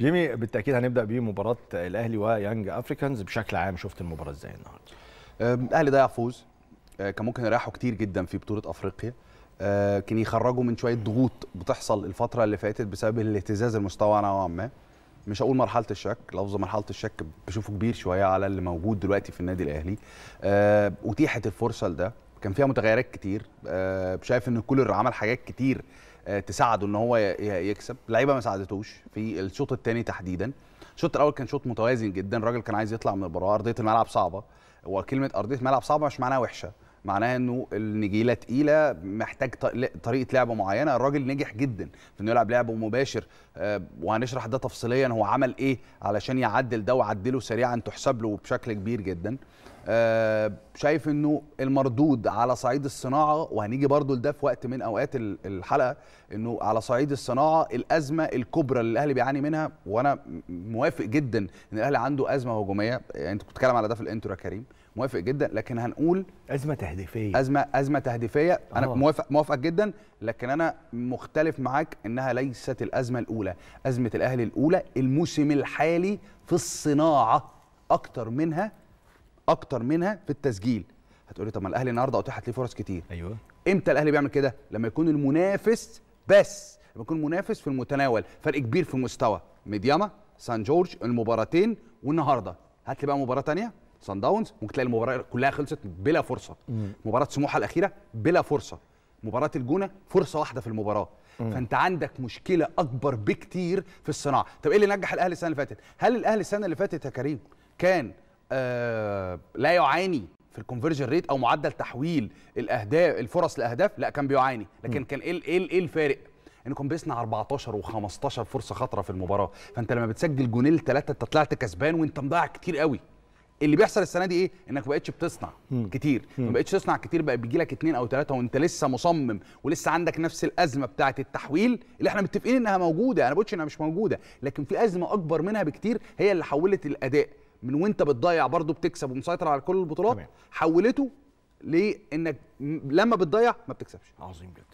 جيمي بالتاكيد هنبدا بمباراه الاهلي ويانج افريكانز بشكل عام شفت المباراه ازاي النهارده الاهلي ضيع فوز أه، كان ممكن يريحوا كتير جدا في بطوله افريقيا أه، كان يخرجوا من شويه ضغوط بتحصل الفتره اللي فاتت بسبب الاهتزاز المستوى نوعا ما مش هقول مرحله الشك لفظ مرحله الشك بشوفه كبير شويه على اللي موجود دلوقتي في النادي الاهلي أه، اتيحت الفرصه لده كان فيها متغيرات كتير آه، شايف ان كولر عمل حاجات كتير آه، تساعده ان هو يكسب لعيبه ما ساعدتوش في الشوط الثاني تحديدا الشوط الاول كان شوط متوازن جدا الراجل كان عايز يطلع من المباراه ارضيه الملعب صعبه وكلمه ارضيه ملعب صعبه مش معناها وحشه معناها انه النجيله تقيله محتاج طريقه لعب معينه الراجل نجح جدا في انه يلعب لعب مباشر آه، وهنشرح ده تفصيليا هو عمل ايه علشان يعدل ده وعدله سريعا تحسب له بشكل كبير جدا آه، شايف انه المردود على صعيد الصناعه وهنيجي برضو لده في وقت من اوقات الحلقه انه على صعيد الصناعه الازمه الكبرى اللي الاهلي بيعاني منها وانا موافق جدا ان الاهلي عنده ازمه هجوميه يعني انت كنت بتتكلم على ده في الانترو يا كريم موافق جدا لكن هنقول ازمه تهديفيه ازمه ازمه تهديفيه أوه. انا آه. موافق موافقك جدا لكن انا مختلف معاك انها ليست الازمه الاولى ازمه الاهلي الاولى الموسم الحالي في الصناعه اكتر منها اكتر منها في التسجيل هتقولي طب ما الاهلي النهارده اتيحت ليه فرص كتير ايوه امتى الاهلي بيعمل كده لما يكون المنافس بس لما يكون منافس في المتناول فرق كبير في المستوى ميدياما سان جورج المباراتين والنهارده هات لي بقى مباراه ثانيه سان داونز ممكن تلاقي المباراه كلها خلصت بلا فرصه مباراه سموحه الاخيره بلا فرصه مباراه الجونه فرصه واحده في المباراه مم. فانت عندك مشكله اكبر بكتير في الصناعه طب ايه اللي نجح الاهلي السنه اللي فاتت هل الاهلي السنه اللي فاتت يا كريم كان آه لا يعاني في الكونفرجن ريت او معدل تحويل الاهداف الفرص لاهداف لا كان بيعاني لكن مم. كان ايه ايه ايه الفارق انه كان بيصنع 14 و15 فرصه خطره في المباراه فانت لما بتسجل جونين ثلاثه انت طلعت كسبان وانت مضيع كتير قوي اللي بيحصل السنه دي ايه انك ما بقتش بتصنع كتير ما بقتش تصنع كتير بقى بيجي لك اتنين او ثلاثه وانت لسه مصمم ولسه عندك نفس الازمه بتاعه التحويل اللي احنا متفقين انها موجوده انا بقولش انها مش موجوده لكن في ازمه اكبر منها بكتير هي اللي حولت الاداء من وانت بتضيع برضه بتكسب ومسيطر على كل البطولات حولته لانك لما بتضيع ما بتكسبش عظيم جدا